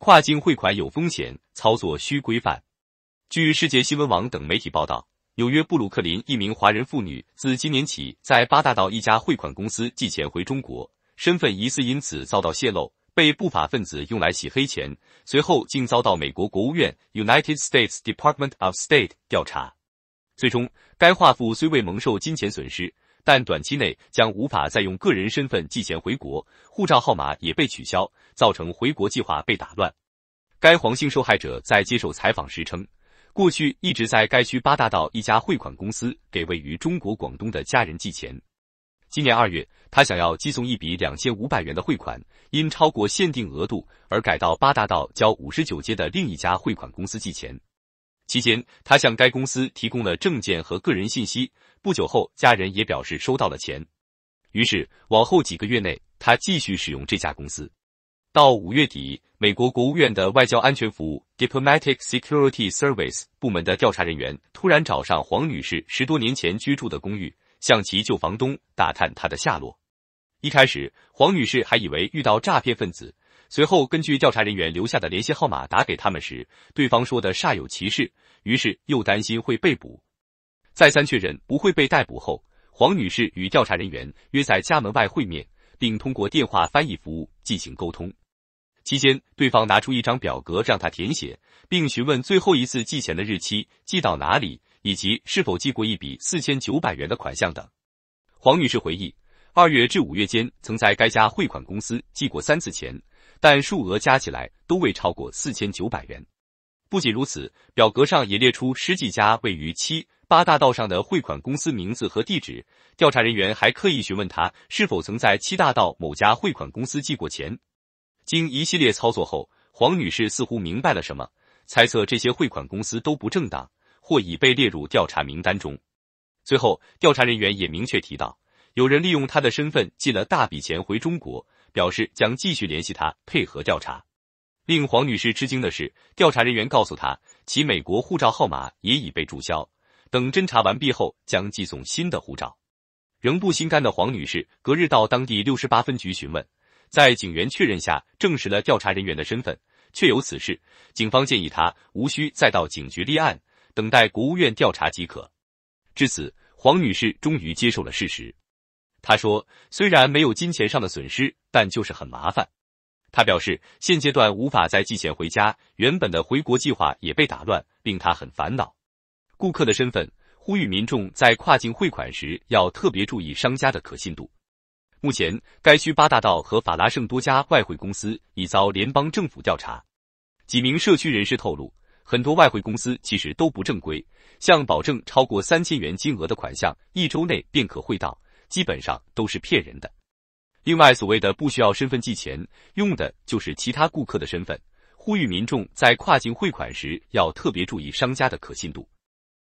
跨境汇款有风险，操作需规范。据世界新闻网等媒体报道，纽约布鲁克林一名华人妇女自今年起在八大道一家汇款公司寄钱回中国，身份疑似因此遭到泄露，被不法分子用来洗黑钱，随后竟遭到美国国务院 （United States Department of State） 调查。最终，该华妇虽未蒙受金钱损失。但短期内将无法再用个人身份寄钱回国，护照号码也被取消，造成回国计划被打乱。该黄姓受害者在接受采访时称，过去一直在该区八大道一家汇款公司给位于中国广东的家人寄钱。今年二月，他想要寄送一笔两千五百元的汇款，因超过限定额度而改到八大道交五十九街的另一家汇款公司寄钱。期间，他向该公司提供了证件和个人信息。不久后，家人也表示收到了钱。于是，往后几个月内，他继续使用这家公司。到五月底，美国国务院的外交安全服务 （Diplomatic Security Service） 部门的调查人员突然找上黄女士十多年前居住的公寓，向其旧房东打探她的下落。一开始，黄女士还以为遇到诈骗分子。随后，根据调查人员留下的联系号码打给他们时，对方说的煞有其事，于是又担心会被捕，再三确认不会被逮捕后，黄女士与调查人员约在家门外会面，并通过电话翻译服务进行沟通。期间，对方拿出一张表格让她填写，并询问最后一次寄钱的日期、寄到哪里，以及是否寄过一笔四千九百元的款项等。黄女士回忆，二月至五月间曾在该家汇款公司寄过三次钱。但数额加起来都未超过四千九百元。不仅如此，表格上也列出十几家位于七八大道上的汇款公司名字和地址。调查人员还刻意询问他是否曾在七大道某家汇款公司寄过钱。经一系列操作后，黄女士似乎明白了什么，猜测这些汇款公司都不正当，或已被列入调查名单中。最后，调查人员也明确提到，有人利用他的身份寄了大笔钱回中国。表示将继续联系他配合调查。令黄女士吃惊的是，调查人员告诉她，其美国护照号码也已被注销。等侦查完毕后，将寄送新的护照。仍不心甘的黄女士隔日到当地六十八分局询问，在警员确认下，证实了调查人员的身份，确有此事。警方建议她无需再到警局立案，等待国务院调查即可。至此，黄女士终于接受了事实。他说：“虽然没有金钱上的损失，但就是很麻烦。”他表示：“现阶段无法再寄钱回家，原本的回国计划也被打乱，令他很烦恼。”顾客的身份呼吁民众在跨境汇款时要特别注意商家的可信度。目前，该区八大道和法拉盛多家外汇公司已遭联邦政府调查。几名社区人士透露，很多外汇公司其实都不正规，像保证超过三千元金额的款项一周内便可汇到。基本上都是骗人的。另外，所谓的不需要身份寄钱，用的就是其他顾客的身份。呼吁民众在跨境汇款时要特别注意商家的可信度。